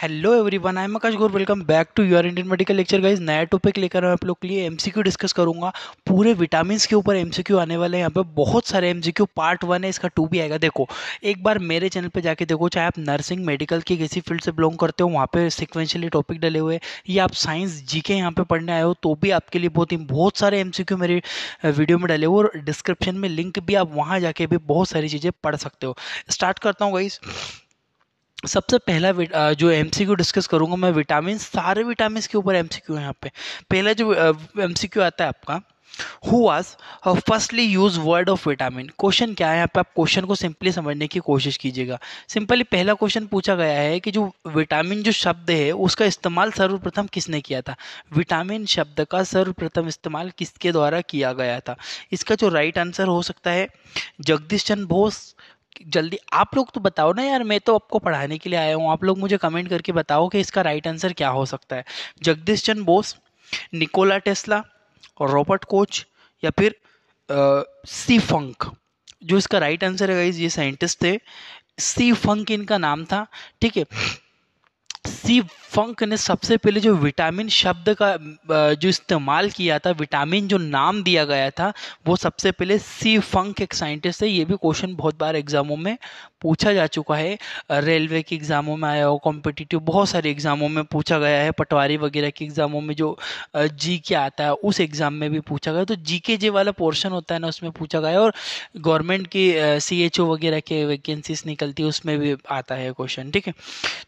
Hello everyone I मकाश गोर welcome back to your Indian medical lecture guys नया topic लेकर मैं आप लोग के लिए एमसीक्यू डिस्कस करूंगा पूरे विटामिन के ऊपर एमसीक्यू आने वाले हैं यहाँ पे बहुत सारे एमसीक्यू पार्ट वन है इसका टू भी आएगा देखो एक बार मेरे चैनल पर जाके देखो चाहे आप नर्सिंग मेडिकल की किसी फील्ड से बिलोंग करते हो वहाँ पे सिक्वेंशली टॉपिक डले हुए या आप साइंस जी के यहाँ पे पढ़ने आए हो तो भी आपके लिए बहुत ही बहुत सारे एम मेरे वीडियो में डले हुए और डिस्क्रिप्शन में लिंक भी आप वहाँ जाके भी बहुत सारी चीज़ें पढ़ सकते हो स्टार्ट करता हूँ गाइज़ सबसे पहला जो एम सी क्यू डिस्कस करूँगा मैं विटामिन सारे विटामिन के ऊपर एम सी क्यू है यहाँ पे पहला जो एम सी क्यू आता है आपका who was firstly use word of vitamin question क्या है यहाँ पे आप क्वेश्चन को सिंपली समझने की कोशिश कीजिएगा सिंपली पहला क्वेश्चन पूछा गया है कि जो विटामिन जो शब्द है उसका इस्तेमाल सर्वप्रथम किसने किया था विटामिन शब्द का सर्वप्रथम इस्तेमाल किसके द्वारा किया गया था इसका जो राइट right आंसर हो सकता है जगदीश चंद्र बोस जल्दी आप लोग तो बताओ ना यार मैं तो आपको पढ़ाने के लिए आया हूँ आप लोग मुझे कमेंट करके बताओ कि इसका राइट आंसर क्या हो सकता है Jagdish Chand Bose Nikola Tesla Robert Koch या फिर सी फंक जो इसका राइट आंसर है ये साइंटिस्ट थे सी फंक इनका नाम था ठीक है सी फंक ने सबसे पहले जो विटामिन शब्द का जो इस्तेमाल किया था विटामिन जो नाम दिया गया था वो सबसे पहले सी फंक एक साइंटिस्ट है ये भी क्वेश्चन बहुत बार एग्जामों में पूछा जा चुका है रेलवे के एग्ज़ामों में आया हो कॉम्पिटिटिव बहुत सारे एग्ज़ामों में पूछा गया है पटवारी वगैरह के एग्ज़ामों में जो जी के आता है उस एग्ज़ाम में भी पूछा गया तो जी के जे वाला पोर्शन होता है ना उसमें पूछा गया और गवर्नमेंट की सी एच ओ वगैरह के वैकेंसीज निकलती है उसमें भी आता है क्वेश्चन ठीक है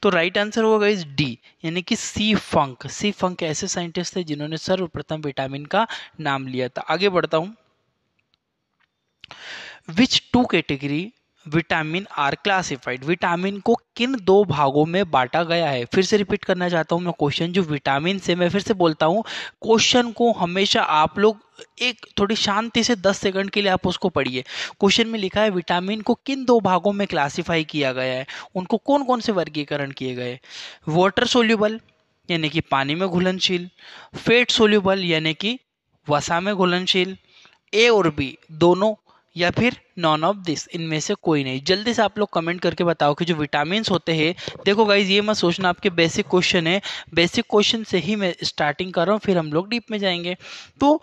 तो राइट आंसर होगा इस डी यानी कि सी फंक सी फंक ऐसे साइंटिस्ट थे जिन्होंने सर्वप्रथम विटामिन का नाम लिया था आगे बढ़ता हूं which two category vitamin are classified vitamin को किन दो भागों में बांटा गया है फिर से रिपीट करना चाहता हूँ मैं क्वेश्चन जो विटामिन से मैं फिर से बोलता हूँ क्वेश्चन को हमेशा आप लोग एक थोड़ी शांति से 10 सेकंड के लिए आप उसको पढ़िए क्वेश्चन में लिखा है विटामिन को किन दो भागों में क्लासीफाई किया गया है उनको कौन कौन से वर्गीकरण किए गए वाटर सोल्यूबल यानी कि पानी में घुलनशील फेट सोल्यूबल यानी कि वसा में घुलनशील ए और बी दोनों या फिर नॉन ऑफ दिस इनमें से कोई नहीं जल्दी से आप लोग कमेंट करके बताओ कि जो विटामिन होते हैं देखो गाइज ये मत सोचना आपके बेसिक क्वेश्चन है बेसिक क्वेश्चन से ही मैं स्टार्टिंग कर रहा हूँ फिर हम लोग डीप में जाएंगे तो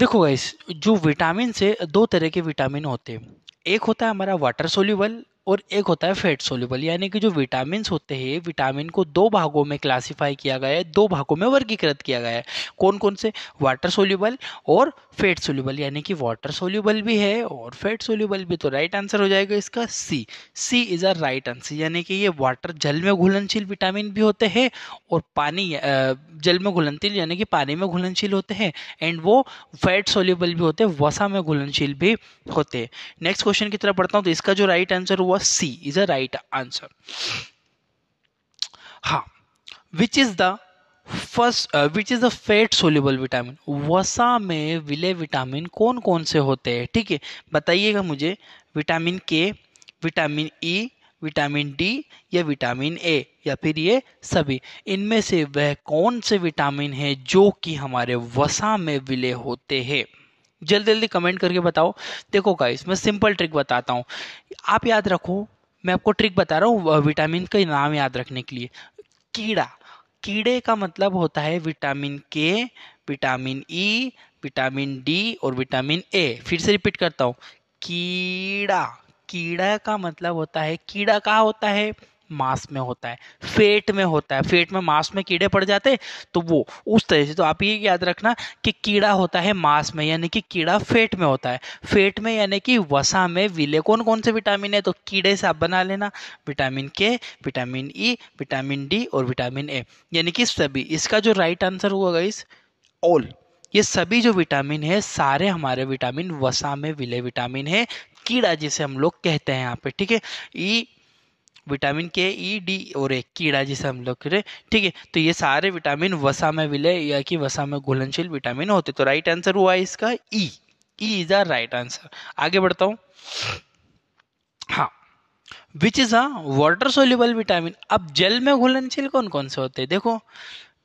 देखो गाइज जो विटामिन से दो तरह के विटामिन होते हैं एक होता है हमारा वाटर सोल्यूबल और एक होता है फैट सोल्यूबल यानी कि जो विटामिन होते हैं विटामिन को दो भागों में क्लासीफाई किया गया है दो भागों में वर्गीकृत किया गया है कौन कौन से वाटर सोल्यूबल और फैट सोल्यूबल यानी कि वाटर सोल्यूबल भी है और फैट सोल्यूबल भी तो राइट आंसर हो जाएगा इसका C C is a right answer यानी कि ये वाटर जल में घुलनशील विटामिन भी होते हैं और पानी जल में घुलनशील यानी कि पानी में घुलनशील होते हैं एंड वो फैट सोल्यूबल भी होते हैं वसा में घुलनशील भी होते हैं नेक्स्ट क्वेश्चन की तरफ पढ़ता हूँ तो इसका जो राइट आंसर हुआ हुआ C is a right answer हाँ which is the first which is the fat soluble vitamin वसा में विले विटामिन कौन कौन से होते हैं ठीक है बताइएगा मुझे vitamin K vitamin E vitamin D या विटामिन ए या फिर ये सभी इनमें से वह कौन से विटामिन है जो कि हमारे वसा में विले होते हैं जल्दी जल्दी कमेंट करके बताओ देखो गाइस मैं सिंपल ट्रिक बताता हूँ आप याद रखो मैं आपको ट्रिक बता रहा हूँ विटामिन का नाम याद रखने के लिए कीड़ा कीड़े का मतलब होता है vitamin K vitamin E vitamin D और विटामिन ए फिर से रिपीट करता हूँ कीड़ा कीड़ा का मतलब होता है कीड़ा कहाँ होता है मास में होता है फेट में होता है फेट में मास में कीड़े पड़ जाते तो वो उस तरह से तो आप ये याद रखना कि कीड़ा होता है मास में यानी कि कीड़ा फेट में होता है फेट में यानी कि वसा में विले कौन कौन से विटामिन है तो कीड़े से आप बना लेना vitamin K vitamin E vitamin D और विटामिन ए यानी कि सभी इसका जो राइट आंसर हुआ गाइस ऑल ये सभी जो विटामिन है सारे हमारे विटामिन वसा में विले विटामिन है कीड़ा जिसे हम लोग कहते हैं यहाँ पे ठीक है ई विटामिन के ई डी और एक कीड़ा जिसे हम लोग करें ठीक है तो ये सारे विटामिन वसा में विलय या कि वसा में घुलनशील विटामिन होते तो राइट आंसर हुआ है इसका E E is the right answer आगे बढ़ता हूं हाँ which is a water soluble vitamin अब जल में घुलनशील कौन कौन से होते हैं देखो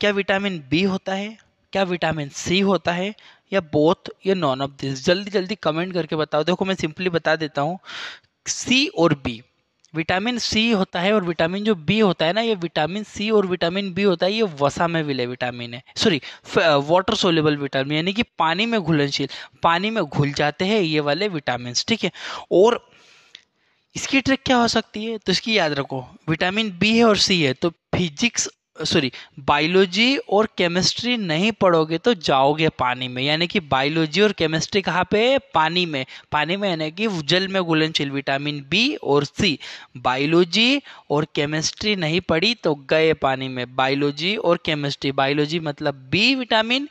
क्या विटामिन बी होता है क्या विटामिन सी होता है या बोथ या नॉन ऑफ दिस जल्दी जल्दी कमेंट करके बताओ देखो मैं सिंपली बता देता हूँ सी और बी विटामिन सी होता है और विटामिन जो बी होता है ना ये विटामिन सी और विटामिन बी होता है ये वसा में विले विटामिन है सॉरी वाटर सोलेबल विटामिन यानी कि पानी में घुलनशील पानी में घुल जाते हैं ये वाले विटामिन ठीक है और इसकी ट्रिक क्या हो सकती है तो इसकी याद रखो विटामिन बी है और सी है तो फिजिक्स सॉरी बायोलॉजी और केमिस्ट्री नहीं पढ़ोगे तो जाओगे पानी में यानी कि बायोलॉजी और केमिस्ट्री कहाँ पे पानी में पानी में यानी कि जल में घुलनशील विटामिन बी और सी बायोलॉजी और केमिस्ट्री नहीं पढ़ी तो गए पानी में बायोलॉजी और केमिस्ट्री बायोलॉजी मतलब बी विटामिन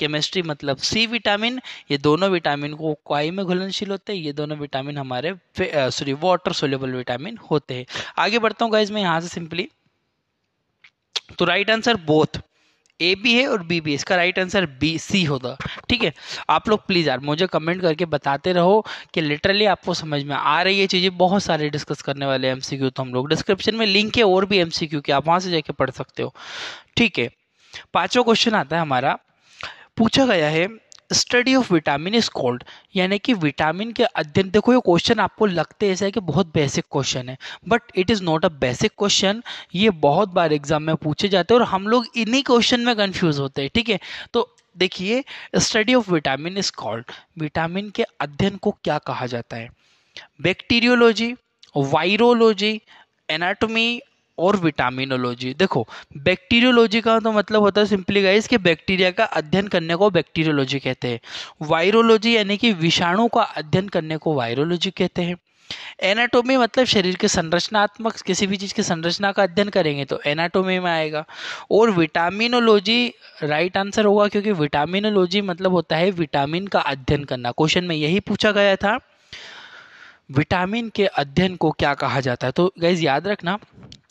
केमिस्ट्री मतलब सी विटामिन ये दोनों विटामिन को क्वाई में घुलनशील होते हैं ये दोनों विटामिन हमारे सॉरी वाटर सोल्यूबल विटामिन होते हैं आगे बढ़ता हूँ गाइज मैं यहाँ से सिंपली तो राइट आंसर बोथ ए भी है और बी भी इसका राइट आंसर बी सी होगा ठीक है आप लोग प्लीज़ यार मुझे कमेंट करके बताते रहो कि लिटरली आपको समझ में आ रही है चीज़ें बहुत सारे डिस्कस करने वाले एम सी क्यू तो हम लोग डिस्क्रिप्शन में लिंक है और भी एम सी क्यू के आप वहाँ से जाके पढ़ सकते हो ठीक है पाँचवा क्वेश्चन आता है हमारा पूछा गया है study of vitamin is called यानी कि विटामिन के अध्ययन देखो ये क्वेश्चन आपको लगते ऐसे है कि बहुत बेसिक क्वेश्चन है but it is not a basic question ये बहुत बार एग्जाम में पूछे जाते हैं और हम लोग इन्हीं क्वेश्चन में कन्फ्यूज होते हैं ठीक है तो देखिए study of vitamin is called vitamin के अध्ययन को क्या कहा जाता है बैक्टीरियोलॉजी वायरोलॉजी एनाटोमी और विटामिनोलॉजी देखो बैक्टीरियोलॉजी का तो मतलब होता है सिंपली गाइस कि बैक्टीरिया का अध्ययन करने को बैक्टीरियोलॉजी कहते हैं वायरोलॉजी यानी कि विषाणु का अध्ययन करने को वायरोलॉजी कहते हैं एनाटोमी मतलब शरीर के संरचनात्मक किसी भी चीज़ की संरचना का अध्ययन करेंगे तो एनाटोमी में आएगा और विटामिनोलॉजी राइट आंसर होगा क्योंकि विटामिनोलॉजी मतलब होता है विटामिन का अध्ययन करना क्वेश्चन में यही पूछा गया था विटामिन के अध्ययन को क्या कहा जाता है तो गैज याद रखना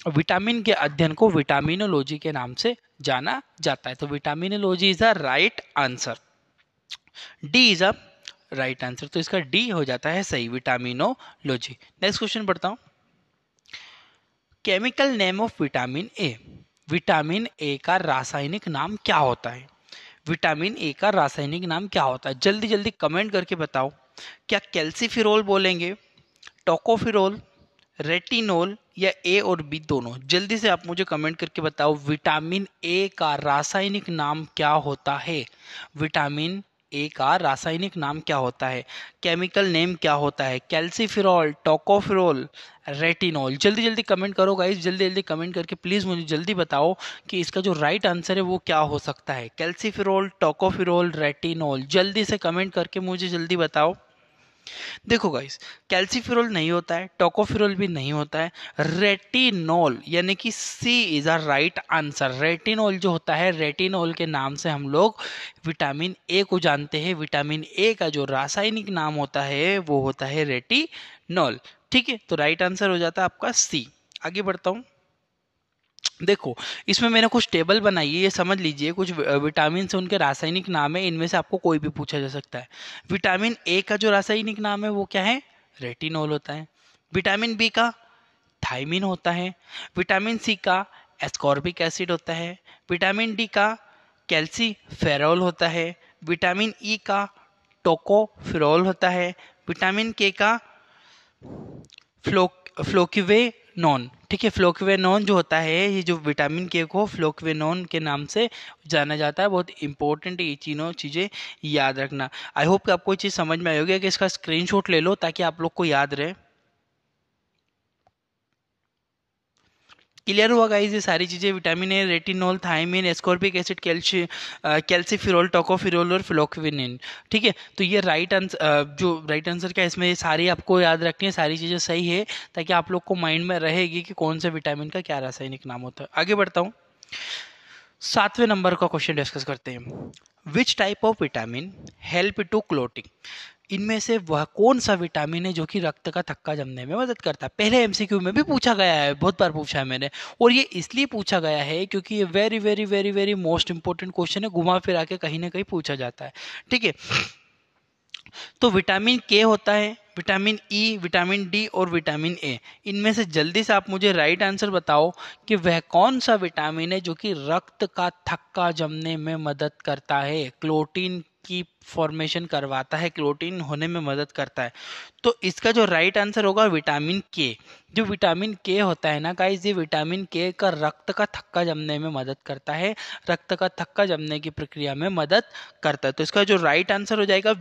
विटामिन के अध्ययन को विटामिनोलॉजी के नाम से जाना जाता है तो vitaminology is a right answer D is a right answer तो इसका डी हो जाता है सही विटामिनोलॉजी नेक्स्ट क्वेश्चन पढ़ता हूं chemical name of vitamin A vitamin A का रासायनिक नाम क्या होता है विटामिन ए का रासायनिक नाम क्या होता है जल्दी जल्दी कमेंट करके बताओ क्या कैल्सीफिरोल बोलेंगे टोकोफिरोल रेटिनोल या ए और बी दोनों जल्दी से आप मुझे कमेंट करके बताओ विटामिन ए का रासायनिक नाम क्या होता है विटामिन ए का रासायनिक नाम क्या होता है केमिकल नेम क्या होता है कैल्सीफिरॉल टोकोफिरोल रेटिनॉल जल्दी जल्दी कमेंट करो गाइज जल्दी जल्दी कमेंट करके प्लीज़ मुझे जल्दी बताओ कि इसका जो राइट आंसर है वो क्या हो सकता है कैल्सीफिरॉल टोकोफिरोल रेटिनॉल जल्दी से कमेंट करके मुझे जल्दी बताओ देखो गाइस कैल्सीफिरोल नहीं होता है टोकोफिरोल भी नहीं होता है रेटिनोल यानी कि C is a right answer retinol जो होता है रेटिनोल के नाम से हम लोग विटामिन ए को जानते हैं विटामिन ए का जो रासायनिक नाम होता है वो होता है रेटिनोल ठीक है तो राइट आंसर हो जाता है आपका सी आगे बढ़ता हूँ देखो इसमें मैंने कुछ टेबल बनाई है ये समझ लीजिए कुछ विटामिन से उनके रासायनिक नाम है इनमें से आपको कोई भी पूछा जा सकता है विटामिन ए का जो रासायनिक नाम है वो क्या है रेटिनोल होता है विटामिन बी का थाइमिन होता है विटामिन सी का एस्कॉर्बिक एसिड होता है विटामिन डी का कैल्सी फेरोल होता है विटामिन ई e का टोकोफिरोल होता है विटामिन के का फ्लो फ्लोकिवे नॉन ठीक है फ्लोक्वेनॉन जो होता है ये जो विटामिन के को फ्लोक्वेनॉन के नाम से जाना जाता है बहुत इंपॉर्टेंट ये तीनों चीज़ें याद रखना आई होप कि आपको ये चीज़ समझ में आई होगी कि इसका स्क्रीनशॉट ले लो ताकि आप लोग को याद रहे क्लियर हुआ गाइज ये सारी चीज़ें vitamin A retinol thiamine ascorbic acid calcium calciferol tocopherol और फ्लोक्विनिन ठीक है तो ये राइट आंसर uh, जो राइट आंसर क्या है इसमें सारी आपको याद रखनी है सारी चीज़ें सही है ताकि आप लोग को माइंड में रहेगी कि कौन से विटामिन का क्या रासायनिक नाम होता है आगे बढ़ता हूँ सातवें नंबर का क्वेश्चन डिस्कस करते हैं which type of vitamin help to clotting इनमें से वह कौन सा विटामिन है जो कि रक्त का थक्का जमने में मदद करता है पहले एमसीक्यू में भी पूछा गया है बहुत बार पूछा है मैंने और ये इसलिए पूछा गया है क्योंकि ये very very very very most important question है घुमा फिरा के कहीं ना कहीं पूछा जाता है ठीक है तो विटामिन के होता है vitamin E e, vitamin D और विटामिन ए इनमें से जल्दी से आप मुझे राइट आंसर बताओ कि वह कौन सा विटामिन है जो कि रक्त का थक्का जमने में मदद करता है क्लोटीन की फॉर्मेशन करवाता है क्रोटीन होने में मदद करता है तो इसका जो राइट आंसर होगा विटामिन के जो विटामिन के होता है ना गाइस ये विटामिन के का रक्त का थक्का जमने में मदद करता है रक्त का थक्का जमने की प्रक्रिया में मदद करता है तो इसका जो राइट आंसर हो जाएगा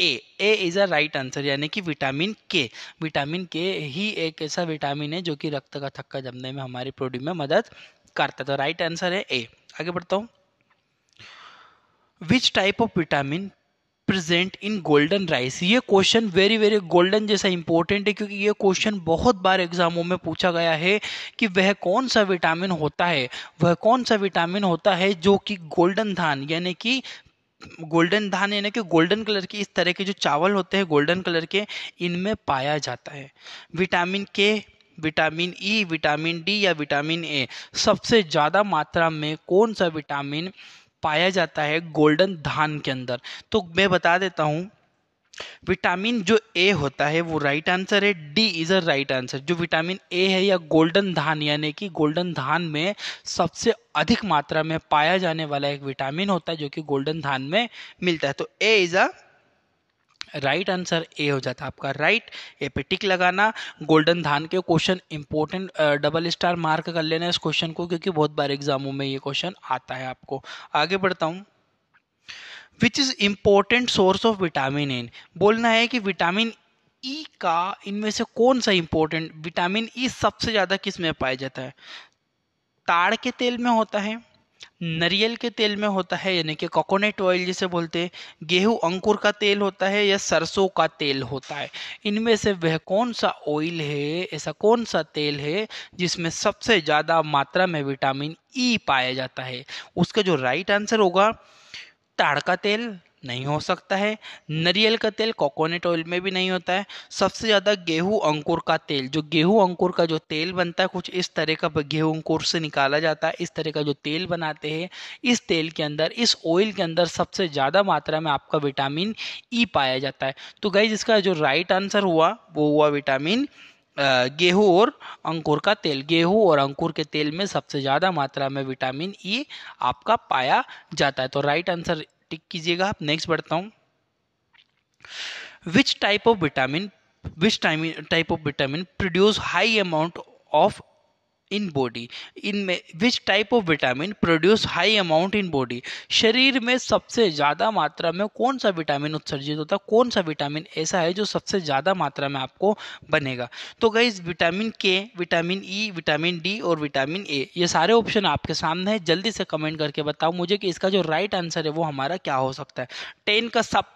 A A is a right answer यानी कि विटामिन के विटामिन के ही एक ऐसा विटामिन है जो कि रक्त का थक्का जमने में हमारी प्रोटीन में मदद करता है तो राइट आंसर है ए आगे बढ़ता हूँ which type of vitamin present in golden rice ये क्वेश्चन वेरी वेरी गोल्डन जैसा इंपॉर्टेंट है क्योंकि ये क्वेश्चन बहुत बार एग्जामों में पूछा गया है कि वह कौन सा विटामिन होता है वह कौन सा विटामिन होता है जो कि गोल्डन धान यानी कि गोल्डन धान यानी कि गोल्डन कलर की इस तरह के जो चावल होते हैं गोल्डन कलर के इनमें पाया जाता है vitamin K vitamin E vitamin D या विटामिन ए सबसे ज़्यादा मात्रा में कौन सा विटामिन पाया जाता है गोल्डन धान के अंदर तो मैं बता देता हूँ विटामिन जो ए होता है वो राइट आंसर है D is a right answer जो विटामिन ए है या गोल्डन धान यानी कि गोल्डन धान में सबसे अधिक मात्रा में पाया जाने वाला एक विटामिन होता है जो कि गोल्डन धान में मिलता है तो A is a right answer A हो जाता है आपका राइट ए पे टिक लगाना गोल्डन धान के question important double star mark कर लेना इस क्वेश्चन को क्योंकि बहुत बार एग्जामों में ये क्वेश्चन आता है आपको आगे बढ़ता हूँ which is important source of vitamin N बोलना है कि विटामिन ई e का इनमें से कौन सा इम्पोर्टेंट विटामिन ई e सबसे ज़्यादा किस में पाया जाता है ताड़ के तेल में होता है नरियल के तेल में होता है यानी कि कोकोनट ऑयल जिसे बोलते हैं गेहूं अंकुर का तेल होता है या सरसों का तेल होता है इनमें से वह कौन सा ऑयल है ऐसा कौन सा तेल है जिसमें सबसे ज़्यादा मात्रा में विटामिन ई e पाया जाता है उसका जो राइट आंसर होगा ताड़ का तेल नहीं हो सकता है नरियल का तेल कोकोनट ऑयल में भी नहीं होता है सबसे ज़्यादा गेहूं अंकुर का तेल जो गेहूं अंकुर का जो तेल बनता है कुछ इस तरह का गेहूं अंकुर से निकाला जाता है इस तरह का जो तेल बनाते हैं इस तेल के अंदर इस ऑयल के अंदर सबसे ज़्यादा मात्रा में आपका विटामिन ई e पाया जाता है तो गाइज इसका जो राइट आंसर हुआ वो हुआ विटामिन गेहूं और अंकुर का तेल गेहूं और अंकुर के तेल में सबसे ज़्यादा मात्रा में विटामिन ई e आपका पाया जाता है तो राइट आंसर टिक कीजिएगा आप नेक्स्ट बढ़ता हूँ which type of vitamin which type of vitamin produce high amount of in body इनमें which type of vitamin produce high amount in body शरीर में सबसे ज़्यादा मात्रा में कौन सा विटामिन उत्सर्जित होता है कौन सा विटामिन ऐसा है जो सबसे ज़्यादा मात्रा में आपको बनेगा तो गई vitamin K vitamin E vitamin D और विटामिन ए ये सारे ऑप्शन आपके सामने है जल्दी से कमेंट करके बताओ मुझे कि इसका जो राइट आंसर है वो हमारा क्या हो सकता है टेन का सब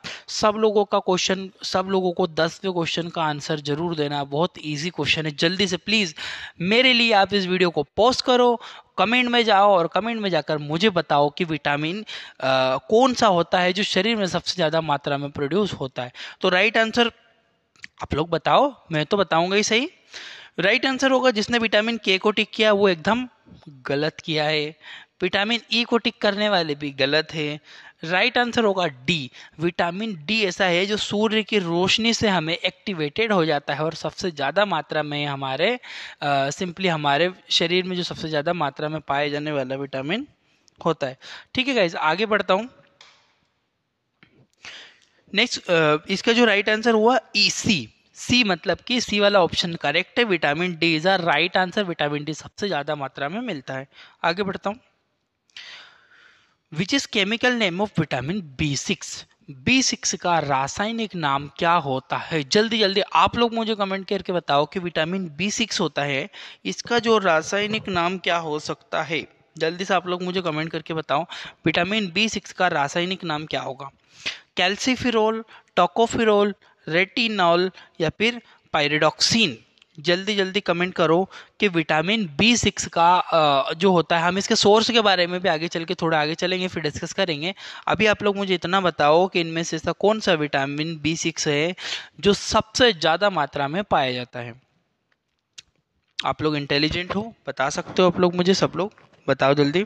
सब लोगों का क्वेश्चन सब लोगों को दसवें क्वेश्चन का आंसर जरूर देना बहुत ईजी क्वेश्चन है जल्दी से प्लीज़ मेरे लिए आप इस वीडियो को पॉज करो कमेंट में जाओ और कमेंट में जाकर मुझे बताओ कि विटामिन आ, कौन सा होता है जो शरीर में सबसे ज़्यादा मात्रा में प्रोड्यूस होता है तो राइट आंसर आप लोग बताओ मैं तो बताऊंगा ही सही राइट आंसर होगा जिसने विटामिन के को टिक किया वो एकदम गलत किया है विटामिन ई e को टिक करने वाले भी गलत है राइट आंसर होगा डी विटामिन डी ऐसा है जो सूर्य की रोशनी से हमें एक्टिवेटेड हो जाता है और सबसे ज़्यादा मात्रा में हमारे सिंपली हमारे शरीर में जो सबसे ज़्यादा मात्रा में पाया जाने वाला विटामिन होता है ठीक है गाइज आगे बढ़ता हूँ नेक्स्ट इसका जो राइट आंसर हुआ ई सी सी मतलब कि सी वाला ऑप्शन करेक्ट है vitamin D is a right answer vitamin D सबसे ज़्यादा मात्रा में मिलता है आगे बढ़ता हूँ which is chemical name of vitamin B six B six का रासायनिक नाम क्या होता है जल्दी जल्दी आप लोग मुझे कमेंट करके बताओ कि विटामिन बी सिक्स होता है इसका जो रासायनिक नाम क्या हो सकता है जल्दी से आप लोग मुझे कमेंट करके बताओ विटामिन बी सिक्स का रासायनिक नाम क्या होगा कैल्सीफिरोल टोकोफिरोल रेटिनॉल या फिर पायरेडॉक्सिन जल्दी जल्दी कमेंट करो कि विटामिन बी सिक्स का जो होता है हम इसके सोर्स के बारे में भी आगे चल के थोड़ा आगे चलेंगे फिर डिस्कस करेंगे अभी आप लोग मुझे इतना बताओ कि इनमें से ऐसा कौन सा विटामिन बी सिक्स है जो सबसे ज़्यादा मात्रा में पाया जाता है आप लोग इंटेलिजेंट हो बता सकते हो आप लोग मुझे सब लोग बताओ जल्दी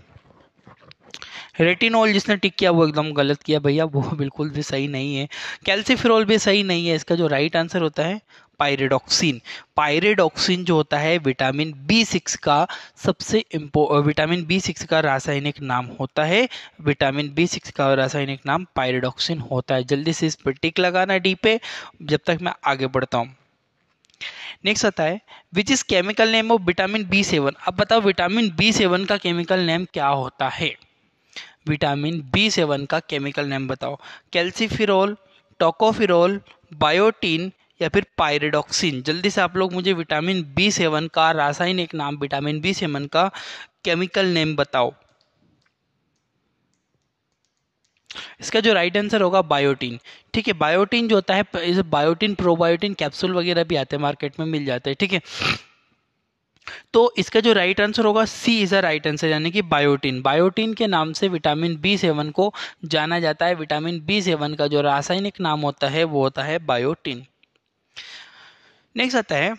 रेटिनॉल जिसने टिक किया वो एकदम गलत किया भैया वो बिल्कुल भी सही नहीं है कैल्सीफिरॉल भी सही नहीं है इसका जो राइट आंसर होता है पायरेडॉक्सिन पायरेडॉक्सिन जो होता है विटामिन बी सिक्स का सबसे इम्पो विटामिन बी सिक्स का रासायनिक नाम होता है विटामिन बी सिक्स का रासायनिक नाम पायरेडॉक्सिन होता है जल्दी से इस पर टिक लगाना डी पे जब तक मैं आगे बढ़ता हूँ नेक्स्ट आता है which is chemical name of vitamin B seven अब बताओ विटामिन बी सेवन का केमिकल नेम क्या होता है विटामिन बी सेवन का केमिकल नेम बताओ कैल्सीफिरोल टोकोफिरोल बायोटीन या फिर पायरेडॉक्सिन जल्दी से आप लोग मुझे विटामिन बी सेवन का रासायनिक नाम विटामिन बी सेवन का केमिकल नेम बताओ इसका जो राइट आंसर होगा बायोटीन ठीक है बायोटीन जो होता है इस बायोटीन प्रोबायोटीन कैप्सूल वगैरह भी आते हैं मार्केट में मिल जाते हैं ठीक है तो इसका जो राइट आंसर होगा C is a right answer यानी कि बायोटीन बायोटीन के नाम से विटामिन बी सेवन को जाना जाता है विटामिन बी सेवन का जो रासायनिक नाम होता है वो होता है बायोटीन नेक्स्ट आता है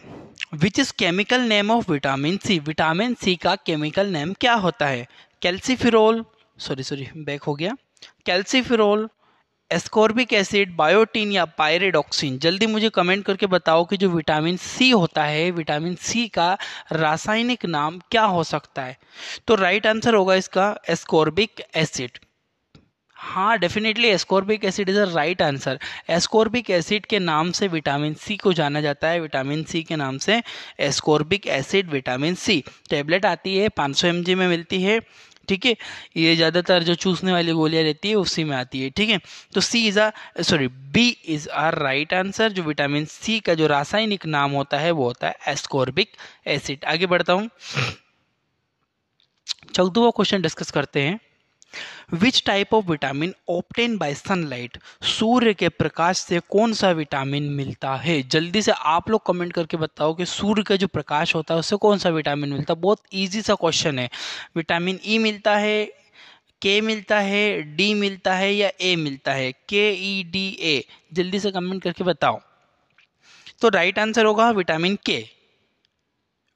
which is chemical name of vitamin C vitamin C का केमिकल नेम क्या होता है कैल्सीफिरोल सॉरी सॉरी बैक हो गया कैल्सीफिरोल एस्कॉर्बिक एसिड बायोटीन या पायरेडॉक्सिन जल्दी मुझे कमेंट करके बताओ कि जो विटामिन सी होता है विटामिन सी का रासायनिक नाम क्या हो सकता है तो राइट right आंसर होगा इसका एस्कॉर्बिक एसिड हाँ definitely ascorbic acid is a right answer ascorbic acid के नाम से विटामिन सी को जाना जाता है विटामिन सी के नाम से ascorbic acid vitamin C tablet आती है 500 सौ में मिलती है ठीक है ये ज़्यादातर जो चूसने वाली गोलियाँ रहती है उसी में आती है ठीक है तो C is a sorry B is a right answer जो विटामिन सी का जो रासायनिक नाम होता है वो होता है एस्कॉर्बिक एसिड आगे बढ़ता हूँ चौदहवा क्वेश्चन डिस्कस करते हैं which type of vitamin obtain by sunlight सूर्य के प्रकाश से कौन सा विटामिन मिलता है जल्दी से आप लोग कमेंट करके बताओ कि सूर्य का जो प्रकाश होता है उससे कौन सा विटामिन मिलता है बहुत ईजी सा क्वेश्चन है विटामिन ई e मिलता है के मिलता है डी मिलता है या ए मिलता है के ई डी ए जल्दी से कमेंट करके बताओ तो राइट आंसर होगा vitamin K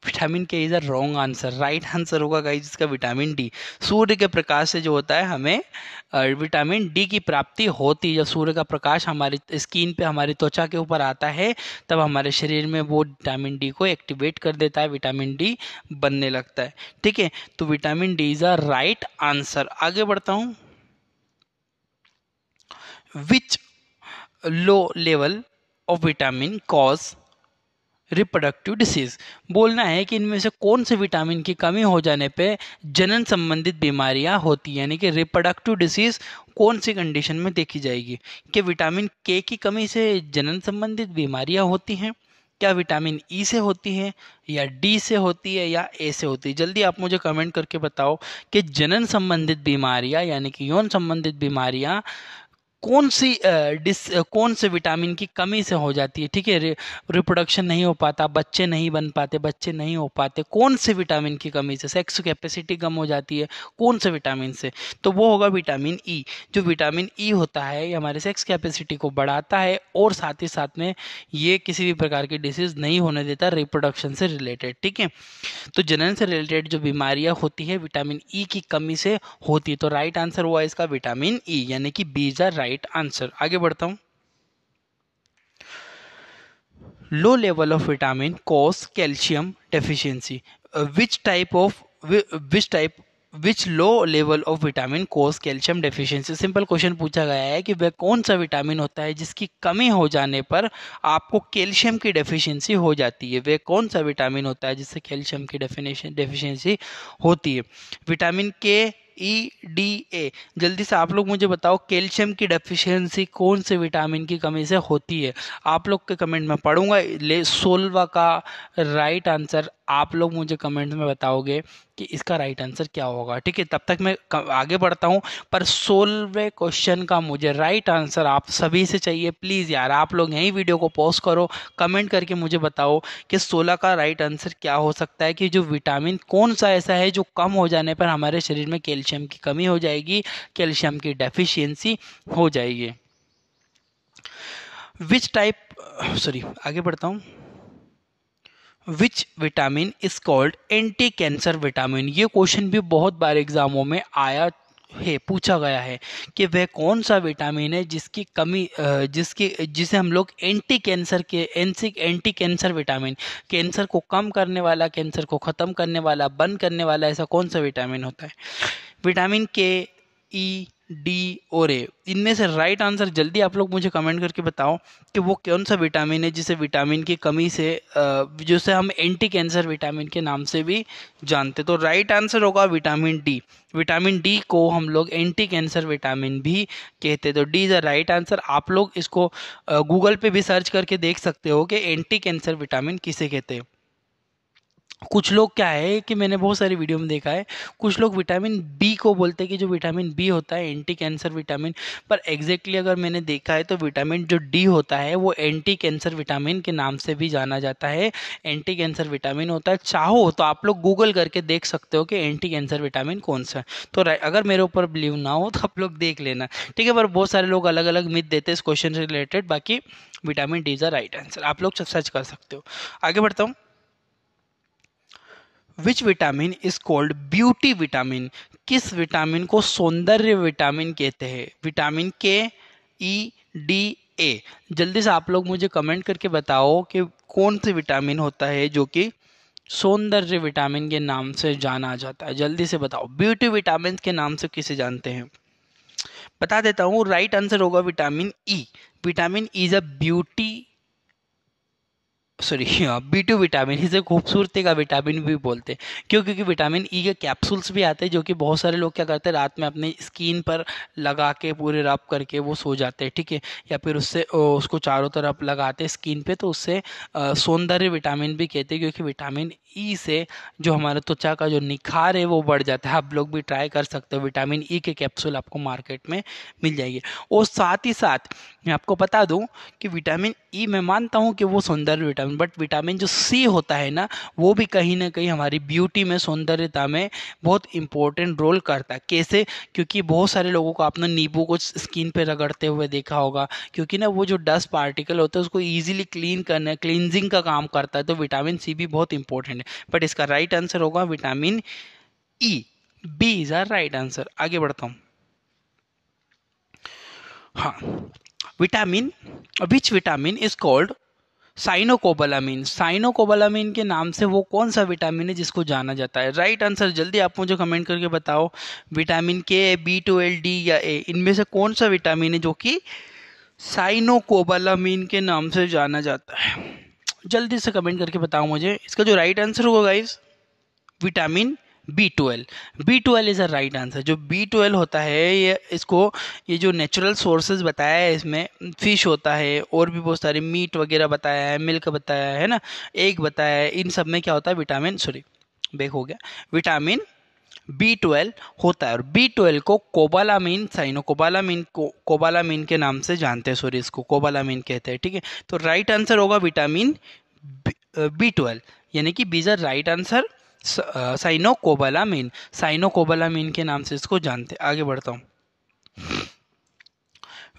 vitamin K is a wrong answer right answer होगा गाइज इसका विटामिन डी सूर्य के प्रकाश से जो होता है हमें विटामिन डी की प्राप्ति होती है जब सूर्य का प्रकाश हमारी स्किन पे हमारी त्वचा के ऊपर आता है तब हमारे शरीर में वो विटामिन डी को एक्टिवेट कर देता है विटामिन डी बनने लगता है ठीक है तो vitamin D is a right answer आगे बढ़ता हूँ which low level of vitamin cause reproductive disease बोलना है कि इनमें से कौन से विटामिन की कमी हो जाने पे जनन संबंधित बीमारियां होती हैं यानी कि रिप्रोडक्टिव डिसीज कौन सी कंडीशन में देखी जाएगी कि विटामिन के की कमी से जनन संबंधित बीमारियां होती हैं क्या विटामिन ई e से होती है या डी से होती है या ए से होती है जल्दी आप मुझे कमेंट करके बताओ कि जनन संबंधित बीमारियां यानी कि यौन संबंधित बीमारियां कौन सी डिस कौन से विटामिन की कमी से हो जाती है ठीक है रिप्रोडक्शन नहीं हो पाता बच्चे नहीं बन पाते बच्चे नहीं हो पाते कौन से विटामिन की कमी से सेक्स कैपेसिटी कम हो जाती है कौन से विटामिन से तो वो होगा विटामिन ई जो विटामिन ई होता है ये हमारे सेक्स कैपेसिटी को बढ़ाता है और साथ ही साथ में ये किसी भी प्रकार की डिसीज़ नहीं होने देता रिप्रोडक्शन से रिलेटेड ठीक है तो जनन से रिलेटेड जो बीमारियाँ होती है विटामिन ई की कमी से होती है तो राइट आंसर हुआ इसका विटामिन ई यानी कि bees are right right answer आगे बढ़ता हूं low level of vitamin cause calcium deficiency which type of which type which low level of vitamin cause calcium deficiency simple question पूछा गया है कि वह कौन सा विटामिन होता है जिसकी कमी हो जाने पर आपको कैल्शियम की डेफिशिएंसी हो जाती है वह कौन सा विटामिन होता है जिससे कैल्शियम की डेफिनेशन डेफिशिएंसी होती है विटामिन के ई डी ए जल्दी से आप लोग मुझे बताओ कैल्शियम की डेफिशिएंसी कौन से विटामिन की कमी से होती है आप लोग के कमेंट में पढ़ूंगा ले सोलवा का राइट आंसर आप लोग मुझे कमेंट्स में बताओगे कि इसका राइट आंसर क्या होगा ठीक है तब तक मैं आगे बढ़ता हूँ पर सोलवे क्वेश्चन का मुझे राइट आंसर आप सभी से चाहिए प्लीज़ यार आप लोग यहीं वीडियो को पॉज करो कमेंट करके मुझे बताओ कि सोलह का राइट आंसर क्या हो सकता है कि जो विटामिन कौन सा ऐसा है जो कम हो जाने पर हमारे शरीर में कैल्शियम की कमी हो जाएगी कैल्शियम की डेफिशियंसी हो जाएगी विच टाइप सॉरी आगे बढ़ता हूँ which vitamin is called anti cancer vitamin ये क्वेश्चन भी बहुत बार एग्जामों में आया है पूछा गया है कि वह कौन सा विटामिन है जिसकी कमी जिसकी जिसे हम लोग एंटी कैंसर के एनसिक एंटी कैंसर विटामिन कैंसर को कम करने वाला कैंसर को ख़त्म करने वाला बंद करने वाला ऐसा कौन सा विटामिन होता है विटामिन के ई डी और ए इनमें से राइट आंसर जल्दी आप लोग मुझे कमेंट करके बताओ कि वो कौन सा विटामिन है जिसे विटामिन की कमी से जिसे हम एंटी कैंसर विटामिन के नाम से भी जानते तो राइट आंसर होगा विटामिन डी विटामिन डी को हम लोग एंटी कैंसर विटामिन भी कहते तो D is a right answer आप लोग इसको गूगल पे भी सर्च करके देख सकते हो कि एंटी कैंसर विटामिन किसे कहते हैं कुछ लोग क्या है कि मैंने बहुत सारी वीडियो में देखा है कुछ लोग विटामिन बी को बोलते हैं कि जो विटामिन बी होता है एंटी कैंसर विटामिन पर एग्जैक्टली अगर मैंने देखा है तो विटामिन जो डी होता है वो एंटी कैंसर विटामिन के नाम से भी जाना जाता है एंटी कैंसर विटामिन होता है चाहो तो आप लोग गूगल करके देख सकते हो कि एंटी कैंसर विटामिन कौन सा है तो अगर मेरे ऊपर बिलीव ना हो तो आप लोग देख लेना ठीक है पर बहुत सारे लोग अलग अलग मिथ देते हैं इस क्वेश्चन से रिलेटेड बाकी vitamin D is a right answer आप लोग सर्च कर सकते हो आगे बढ़ता हूँ which vitamin is called beauty vitamin किस विटामिन को सौंदर्य विटामिन कहते हैं विटामिन के ई डी ए जल्दी से आप लोग मुझे कमेंट करके बताओ कि कौन सी विटामिन होता है जो कि सौंदर्य विटामिन के नाम से जाना जाता है जल्दी से बताओ ब्यूटी विटामिन के नाम से किसे जानते हैं बता देता हूँ राइट आंसर होगा vitamin E vitamin E is a beauty sorry beauty vitamin इसे खूबसूरती का विटामिन भी बोलते हैं क्यों क्योंकि विटामिन ई e के कैप्सूल्स भी आते हैं जो कि बहुत सारे लोग क्या करते हैं रात में अपनी स्किन पर लगा के पूरे रब करके वो सो जाते हैं ठीक है या फिर उससे उसको चारों तरफ लगाते हैं स्किन पे तो उससे सौंदर्य विटामिन भी कहते हैं क्योंकि विटामिन ई e से जो हमारे त्वचा का जो निखार है वो बढ़ जाता है आप लोग भी ट्राई कर सकते हो विटामिन ई e के कैप्सूल आपको मार्केट में मिल जाएगी और साथ ही साथ मैं आपको बता दूं कि विटामिन ई e मैं मानता हूं कि वो सौंदर्य विटामिन बट विटामिन जो सी होता है ना वो भी कहीं ना कहीं हमारी ब्यूटी में सौंदर्यता में बहुत इंपॉर्टेंट रोल करता है कैसे क्योंकि बहुत सारे लोगों को आपने नींबू को स्किन पे रगड़ते हुए देखा होगा क्योंकि ना वो जो डस्ट पार्टिकल होता है उसको ईजिली क्लीन करने क्लिनजिंग का काम करता है तो विटामिन सी भी बहुत इंपॉर्टेंट है बट इसका राइट आंसर होगा vitamin E B is a right answer आगे बढ़ता हूँ हाँ vitamin which vitamin is called cyanocobalamin cyanocobalamin के नाम से वो कौन सा विटामिन है जिसको जाना जाता है राइट right आंसर जल्दी आप मुझे कमेंट करके बताओ विटामिन के बी टू एल डी या ए इनमें से कौन सा विटामिन है जो कि साइनोकोबलामिन के नाम से जाना जाता है जल्दी से कमेंट करके बताओ मुझे इसका जो राइट आंसर होगा guys vitamin B twelve B twelve is a right answer जो बी ट्वेल्व होता है ये इसको ये जो नेचुरल सोर्सेज बताया है इसमें फिश होता है और भी बहुत सारे मीट वगैरह बताया है मिल्क बताया है ना एग बताया है इन सब में क्या होता है विटामिन सॉरी बेक हो गया विटामिन बी ट्वेल्व होता है और बी ट्वेल्व को कोबालामीन साइनो कोबालामीन को कोबालामीन के नाम से जानते हैं सॉरी इसको कोबालामीन कहते हैं ठीक है तो राइट आंसर होगा विटामिन बी ट्वेल्व यानी कि बीज राइट आंसर साइनोकोबलामिन साइनोकोबलामिन के नाम से इसको जानते आगे बढ़ता हूँ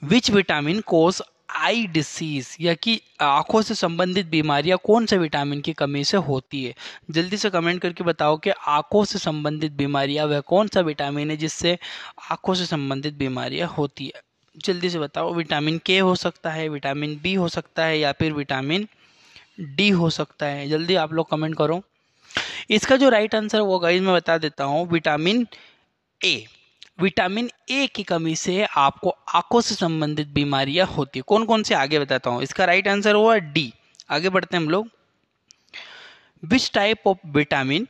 which vitamin cos I disease या कि आंखों से संबंधित बीमारियां कौन से विटामिन की कमी से होती है जल्दी से कमेंट करके बताओ कि आंखों से संबंधित बीमारियां वह कौन सा विटामिन है जिससे आंखों से संबंधित बीमारियां होती है जल्दी से बताओ विटामिन के हो सकता है विटामिन बी हो सकता है या फिर विटामिन डी हो सकता है जल्दी आप लोग कमेंट करो इसका जो राइट आंसर वो गाइज मैं बता देता हूँ विटामिन ए विटामिन ए की कमी से आपको आंखों से संबंधित बीमारियां होती है कौन कौन से आगे बताता हूँ इसका राइट आंसर हुआ डी आगे बढ़ते हैं हम लोग which type of vitamin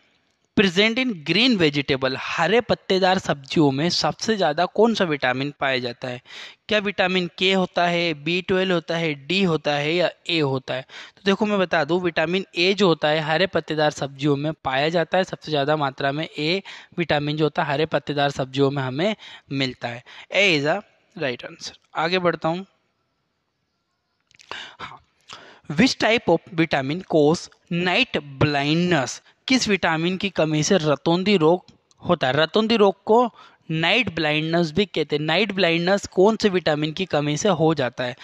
present in green vegetable हरे पत्तेदार सब्जियों में सबसे ज़्यादा कौन सा विटामिन पाया जाता है क्या विटामिन के होता है बी ट्वेल्व होता है डी होता है या ए होता है तो देखो मैं बता दूँ विटामिन ए जो होता है हरे पत्तेदार सब्जियों में पाया जाता है सबसे ज़्यादा मात्रा में ए विटामिन जो होता है हरे पत्तेदार सब्जियों में हमें मिलता है A is a right answer आगे बढ़ता हूँ हाँ which type of vitamin cause night blindness किस विटामिन की कमी से रतौंधी रोग होता है रतौंधी रोग को नाइट ब्लाइंडनेस भी कहते हैं नाइट ब्लाइंडनेस कौन से विटामिन की कमी से हो जाता है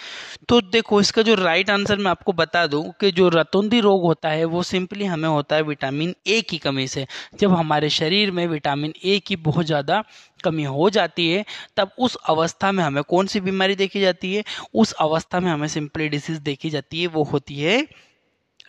तो देखो इसका जो राइट आंसर मैं आपको बता दूं कि जो रतौंधी रोग होता है वो सिंपली हमें होता है विटामिन ए की कमी से जब हमारे शरीर में विटामिन ए की बहुत ज़्यादा कमी हो जाती है तब उस अवस्था में हमें कौन सी बीमारी देखी जाती है उस अवस्था में हमें सिंपली डिसीज देखी जाती है वो होती है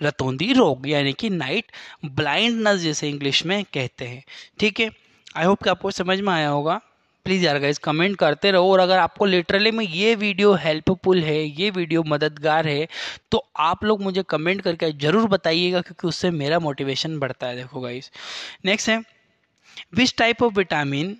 रतौंदी रोग यानी कि नाइट ब्लाइंडनेस जैसे इंग्लिश में कहते हैं ठीक है आई होप कि आपको समझ में आया होगा प्लीज़ यार गाइज कमेंट करते रहो और अगर आपको लिटरली में ये वीडियो हेल्पफुल है ये वीडियो मददगार है तो आप लोग मुझे कमेंट करके ज़रूर बताइएगा क्योंकि उससे मेरा मोटिवेशन बढ़ता है देखो गाइज नेक्स्ट है which type of vitamin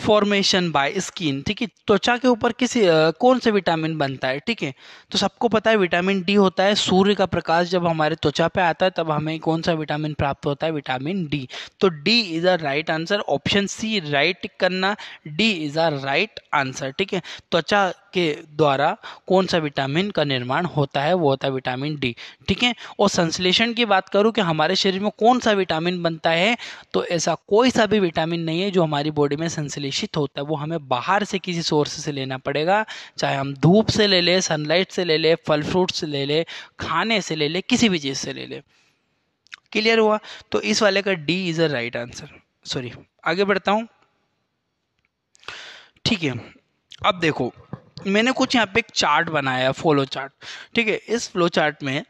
formation by skin ठीक है त्वचा के ऊपर किस कौन से विटामिन बनता है ठीक है तो सबको पता है विटामिन डी होता है सूर्य का प्रकाश जब हमारे त्वचा पे आता है तब हमें कौन सा विटामिन प्राप्त होता है विटामिन डी तो D is a right answer option C right tick करना D is a right answer ठीक है त्वचा के द्वारा कौन सा विटामिन का निर्माण होता है वो होता है विटामिन डी ठीक है और संश्लेषण की बात करूँ कि हमारे शरीर में कौन सा विटामिन बनता है तो ऐसा कोई सा भी विटामिन नहीं है जो हमारी बॉडी में संश्लेषित होता है वो हमें बाहर से किसी सोर्स से लेना पड़ेगा चाहे हम धूप से ले लें सनलाइट से ले लें फल फ्रूट से ले लें खाने से ले लें किसी भी चीज़ से ले लें क्लियर हुआ तो इस वाले का D is a right answer sorry आगे बढ़ता हूं ठीक है अब देखो मैंने कुछ यहाँ पे एक चार्ट बनाया फ्लो चार्ट ठीक है इस फ्लो चार्ट में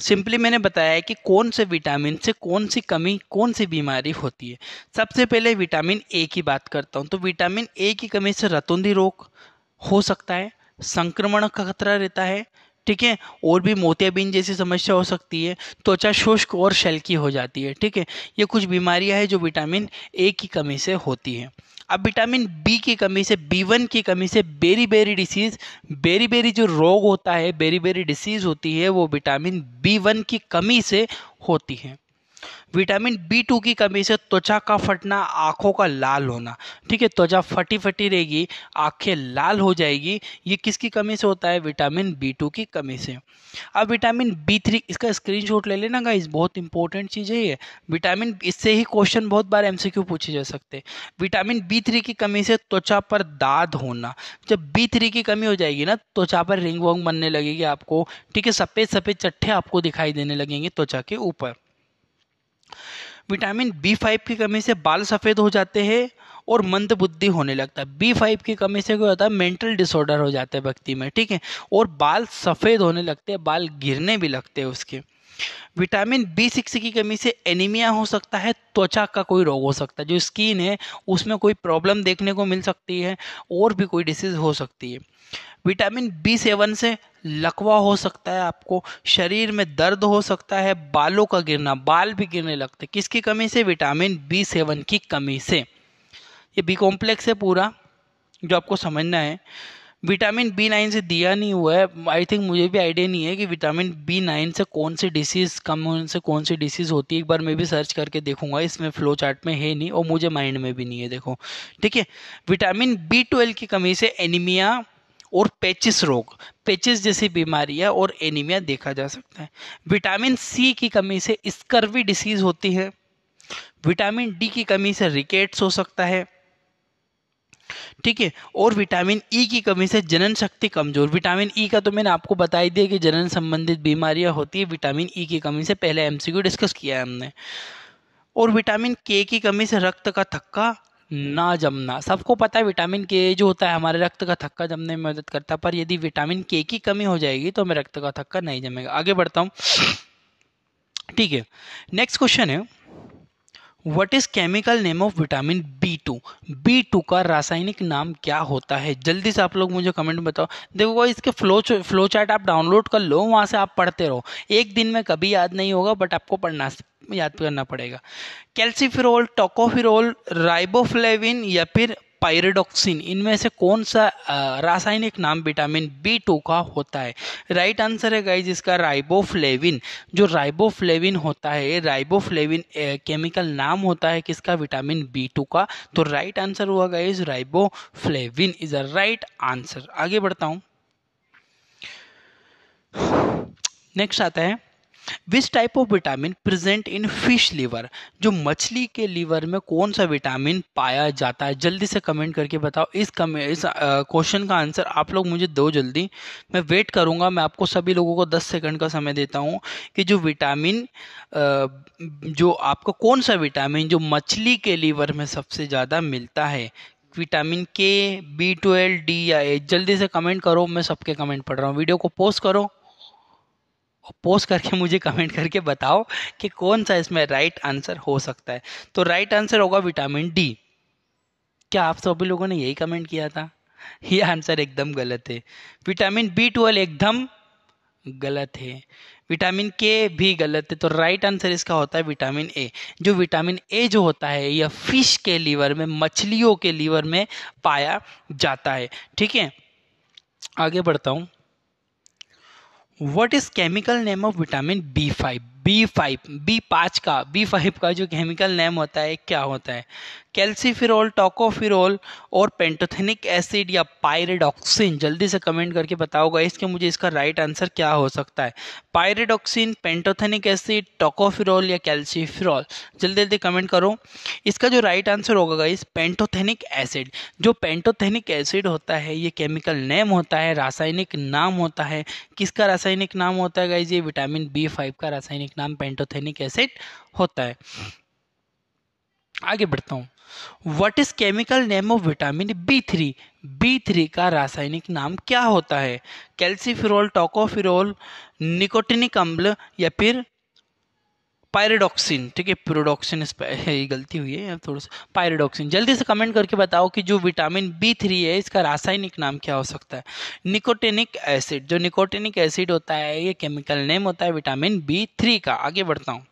सिंपली मैंने बताया है कि कौन से विटामिन से कौन सी कमी कौन सी बीमारी होती है सबसे पहले विटामिन ए की बात करता हूँ तो विटामिन ए की कमी से रतुंदी रोग हो सकता है संक्रमण का खतरा रहता है ठीक है और भी मोतियाबीन जैसी समस्या हो सकती है त्वचा शुष्क और शल्की हो जाती है ठीक है ये कुछ बीमारियां हैं जो विटामिन ए की कमी से होती है अब विटामिन बी की कमी से बी वन की कमी से beriberi disease beriberi जो रोग होता है बेरी बेरी डिसीज़ होती है वो विटामिन बी वन की कमी से होती है विटामिन बी टू की कमी से त्वचा का फटना आंखों का लाल होना ठीक है त्वचा फटी फटी रहेगी आंखें लाल हो जाएगी ये किसकी कमी से होता है विटामिन बी टू की कमी से अब विटामिन बी थ्री इसका स्क्रीनशॉट ले लेना गाइस बहुत इंपॉर्टेंट चीज़ है ये विटामिन इससे ही क्वेश्चन बहुत बार एम पूछे जा सकते विटामिन बी थ्री की कमी से त्वचा पर दाद होना जब बी थ्री की कमी हो जाएगी ना त्वचा पर रिंग वोंग बनने लगेगी आपको ठीक है सफ़ेद सफ़ेद चट्ठे आपको दिखाई देने लगेंगे त्वचा के ऊपर विटामिन बी फाइव की कमी से बाल सफ़ेद हो जाते हैं और मंद बुद्धि होने लगता है बी फाइव की कमी से क्या होता है मेंटल डिसऑर्डर हो जाते हैं व्यक्ति में ठीक है और बाल सफ़ेद होने लगते हैं बाल गिरने भी लगते हैं उसके विटामिन बी सिक्स की कमी से एनीमिया हो सकता है त्वचा का कोई रोग हो सकता है जो स्किन है उसमें कोई प्रॉब्लम देखने को मिल सकती है और भी कोई डिसीज़ हो सकती है विटामिन बी सेवन से लकवा हो सकता है आपको शरीर में दर्द हो सकता है बालों का गिरना बाल भी गिरने लगते हैं किसकी कमी से विटामिन बी सेवन की कमी से ये बी कॉम्प्लेक्स है पूरा जो आपको समझना है विटामिन बी नाइन से दिया नहीं हुआ है आई थिंक मुझे भी आइडिया नहीं है कि विटामिन बी नाइन से कौन सी डिसीज़ कम होने से कौन सी डिसीज़ होती है एक बार मैं भी सर्च करके देखूंगा इसमें फ्लो चार्ट में है नहीं और मुझे माइंड में भी नहीं है देखो ठीक है विटामिन बी ट्वेल्व की कमी से एनीमिया और पेचिस रोग पेचिस जैसी बीमारियां और एनीमिया देखा जा सकता है विटामिन सी की कमी से स्कर्वी डिसीज़ होती है विटामिन डी की कमी से रिकेट्स हो सकता है ठीक है और विटामिन ई e की कमी से जनन शक्ति कमजोर विटामिन ई e का तो मैंने आपको बता ही दिया कि जनन संबंधित बीमारियां होती है विटामिन ई e की कमी से पहले एमसीक्यू डिस्कस किया है हमने और विटामिन के की कमी से रक्त का थक्का ना जमना सबको पता है विटामिन के जो होता है हमारे रक्त का थक्का जमने में मदद करता है पर यदि विटामिन के की कमी हो जाएगी तो हमें रक्त का थक्का नहीं जमेगा आगे बढ़ता हूँ ठीक है नेक्स्ट क्वेश्चन है what is chemical name of vitamin B two B two का रासायनिक नाम क्या होता है जल्दी से आप लोग मुझे कमेंट में बताओ देखो इसके फ्लो फ्लो चार्ट आप डाउनलोड कर लो वहाँ से आप पढ़ते रहो एक दिन में कभी याद नहीं होगा बट आपको पढ़ना याद करना पड़ेगा कैल्सीफिरोल टोकोफिरोल राइबोफ्लेविन या फिर पायरेडोक्सिन इनमें से कौन सा रासायनिक नाम विटामिन बी टू का होता है राइट आंसर है गाइज इसका राइबोफ्लेविन जो राइबोफ्लेविन होता है राइबोफ्लेविन केमिकल नाम होता है किसका विटामिन बी टू का तो राइट आंसर हुआ guys riboflavin is a right answer आगे बढ़ता हूँ नेक्स्ट आता है which type of vitamin present in fish liver जो मछली के लीवर में कौन सा विटामिन पाया जाता है जल्दी से कमेंट करके बताओ इस कम इस क्वेश्चन का आंसर आप लोग मुझे दो जल्दी मैं वेट करूंगा मैं आपको सभी लोगों को 10 सेकंड का समय देता हूं कि जो विटामिन जो आपका कौन सा विटामिन जो मछली के लीवर में सबसे ज़्यादा मिलता है विटामिन के बी ट्वेल्व डी या ए जल्दी से कमेंट करो मैं सबके कमेंट पढ़ रहा हूँ वीडियो को पोस्ट करो और पोस्ट करके मुझे कमेंट करके बताओ कि कौन सा इसमें राइट आंसर हो सकता है तो राइट आंसर होगा विटामिन डी क्या आप सभी लोगों ने यही कमेंट किया था यह आंसर एकदम गलत है विटामिन बी ट्वेल्व एकदम गलत है विटामिन के भी गलत है तो राइट आंसर इसका होता है विटामिन ए जो विटामिन ए जो होता है यह फिश के लीवर में मछलियों के लीवर में पाया जाता है ठीक है आगे बढ़ता हूँ What is chemical name of vitamin B5? B five B पाँच का बी फाइव का जो केमिकल नेम होता है क्या होता है कैल्सीफिरोल टोकोफिरोल और पेंटोथेनिक एसिड या पायरेडॉक्सिन जल्दी से कमेंट करके बताओ इसके मुझे इसका राइट आंसर क्या हो सकता है पायरेडॉक्सिन पेंटोथेनिक एसिड टोकोफिरोल या कैल्सीफिरोल जल्दी जल्दी कमेंट करो इसका जो राइट आंसर होगा गाइस पेंटोथेनिक एसिड जो पेंटोथेनिक एसिड होता है ये केमिकल नेम होता है रासायनिक नाम होता है किसका रासायनिक नाम होता है गाइज ये विटामिन बी फाइव का रासायनिक नाम पेंटोथेनिक एसिड होता है आगे बढ़ता हूँ what is chemical name of vitamin B three B three का रासायनिक नाम क्या होता है कैल्सीफिरोल टोकोफिरोल निकोटिनिक अम्ल या फिर पायरेडॉक्सिन ठीक है प्रोडॉक्सिन ये गलती हुई है थोड़ा सा पायरेडॉक्सिन जल्दी से कमेंट करके बताओ कि जो विटामिन बी थ्री है इसका रासायनिक नाम क्या हो सकता है निकोटेनिक एसिड जो निकोटेनिक एसिड होता है ये केमिकल नेम होता है विटामिन बी थ्री का आगे बढ़ता हूँ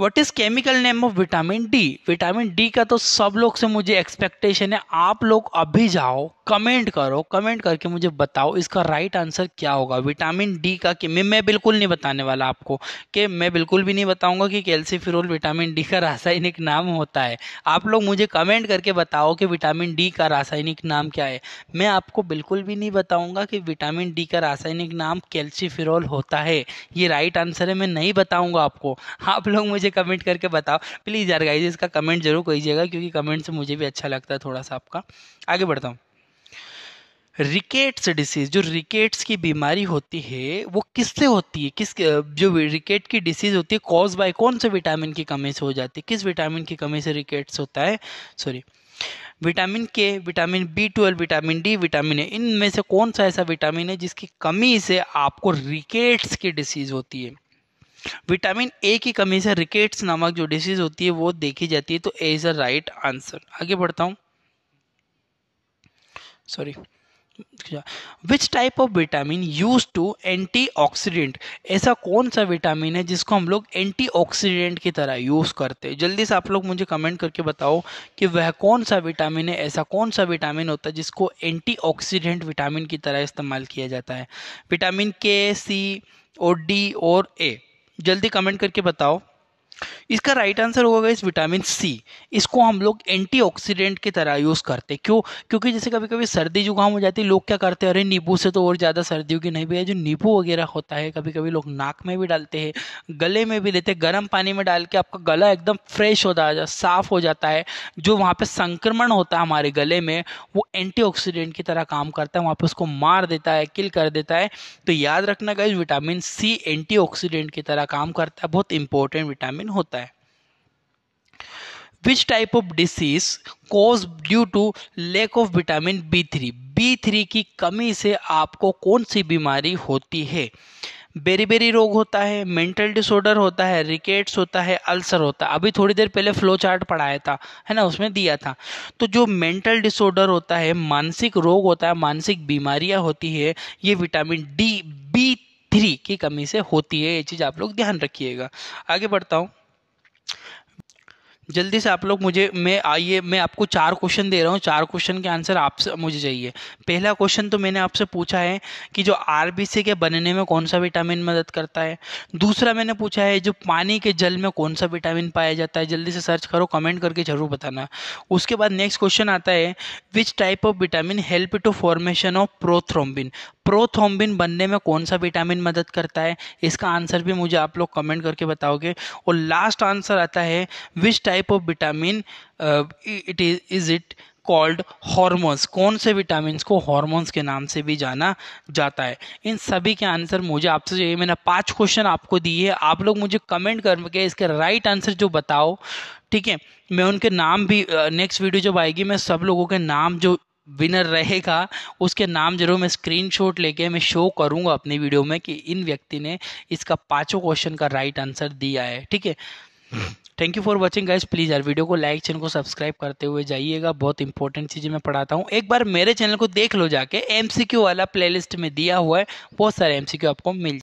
what is chemical name of vitamin D vitamin D का तो सब लोग से मुझे एक्सपेक्टेशन है आप लोग अभी जाओ कमेंट करो कमेंट करके मुझे बताओ इसका राइट आंसर क्या होगा विटामिन डी का कि मैं बिल्कुल नहीं बताने वाला आपको कि मैं बिल्कुल भी नहीं बताऊंगा कि कैल्सीफिरोल विटामिन डी का रासायनिक नाम होता है आप लोग मुझे कमेंट करके बताओ कि विटामिन डी का रासायनिक नाम क्या है मैं आपको बिल्कुल भी नहीं बताऊंगा कि विटामिन डी का रासायनिक नाम कैल्सीफिरोल होता है ये राइट आंसर है मैं नहीं बताऊँगा आपको आप लोग मुझे कमेंट करके बताओ प्लीज़ यार गाइज इसका कमेंट जरूर कीजिएगा क्योंकि कमेंट से मुझे भी अच्छा लगता है थोड़ा सा आपका आगे बढ़ता हूँ रिकेट्स डिसीज जो रिकेट्स की बीमारी होती है वो किससे होती है किस जो रिकेट की डिसीज होती है कॉज बाय कौन से विटामिन की कमी से हो जाती है किस विटामिन की कमी से रिकेट्स होता है sorry vitamin K vitamin B twelve vitamin D vitamin A इनमें से कौन सा ऐसा विटामिन है जिसकी कमी से आपको रिकेट्स की डिसीज होती है विटामिन ए की कमी से रिकेट्स नामक जो डिसीज होती है वो देखी जाती है तो A is a right answer आगे बढ़ता हूँ sorry which type of vitamin use to antioxidant ऐसा कौन सा विटामिन है जिसको हम लोग एंटी ऑक्सीडेंट की तरह यूज़ करते हैं जल्दी से आप लोग मुझे कमेंट करके बताओ कि वह कौन सा विटामिन है ऐसा कौन सा विटामिन होता है जिसको एंटी ऑक्सीडेंट विटामिन की तरह इस्तेमाल किया जाता है विटामिन के सी और डी और ए जल्दी कमेंट करके बताओ इसका राइट आंसर होगा इस विटामिन सी इसको हम लोग एंटीऑक्सीडेंट की तरह यूज़ करते क्यों क्योंकि जैसे कभी कभी सर्दी जुकाम हो जाती है लोग क्या करते हैं अरे नींबू से तो और ज़्यादा सर्दियों की नहीं भैया जो नींबू वगैरह होता है कभी कभी लोग नाक में भी डालते हैं गले में भी लेते हैं गर्म पानी में डाल के आपका गला एकदम फ्रेश हो जाता है साफ़ हो जाता है जो वहाँ पर संक्रमण होता है हमारे गले में वो एंटी की तरह काम करता है वहाँ पर उसको मार देता है किल कर देता है तो याद रखना का विटामिन सी एंटी की तरह काम करता है बहुत इंपॉर्टेंट विटामिन विटामिन होता है which type of disease cause due to lack of vitamin B three B three की कमी से आपको कौन सी बीमारी होती है बेरीबेरी रोग होता है मेंटल डिसऑर्डर होता है रिकेट्स होता है अल्सर होता है अभी थोड़ी देर पहले फ्लो चार्ट पढ़ाया था है ना उसमें दिया था तो जो मेंटल डिसऑर्डर होता है मानसिक रोग होता है मानसिक बीमारियां होती है ये विटामिन डी बी थ्री की कमी से होती है ये चीज़ आप लोग ध्यान रखिएगा आगे बढ़ता हूँ जल्दी से आप लोग मुझे मैं आइए मैं आपको चार क्वेश्चन दे रहा हूँ चार क्वेश्चन के आंसर आपसे मुझे चाहिए पहला क्वेश्चन तो मैंने आपसे पूछा है कि जो आर के बनने में कौन सा विटामिन मदद करता है दूसरा मैंने पूछा है जो पानी के जल में कौन सा विटामिन पाया जाता है जल्दी से सर्च करो कमेंट करके ज़रूर बताना उसके बाद नेक्स्ट क्वेश्चन आता है which type of vitamin help to formation of prothrombin prothrombin बनने में कौन सा विटामिन मदद करता है इसका आंसर भी मुझे आप लोग कमेंट करके बताओगे और लास्ट आंसर आता है which type type of vitamin it is is it called hormones कौन से विटामिन को हॉर्मोन्स के नाम से भी जाना जाता है इन सभी के आंसर मुझे आपसे चाहिए मैंने पांच क्वेश्चन आपको दिए आप लोग मुझे कमेंट करके इसके राइट आंसर जो बताओ ठीक है मैं उनके नाम भी नेक्स्ट uh, वीडियो जब आएगी मैं सब लोगों के नाम जो विनर रहेगा उसके नाम जरूर मैं स्क्रीनशॉट लेके मैं शो करूंगा अपने वीडियो में कि इन व्यक्ति ने इसका पांचों क्वेश्चन का राइट आंसर दिया है ठीक है thank you for watching guys please यार वीडियो को लाइक चैनल को सब्सक्राइब करते हुए जाइएगा बहुत इंपॉर्टेंट चीज़ें मैं पढ़ाता हूँ एक बार मेरे चैनल को देख लो जाके एमसीक्यू वाला प्लेलिस्ट में दिया हुआ है बहुत सारे एम आपको मिल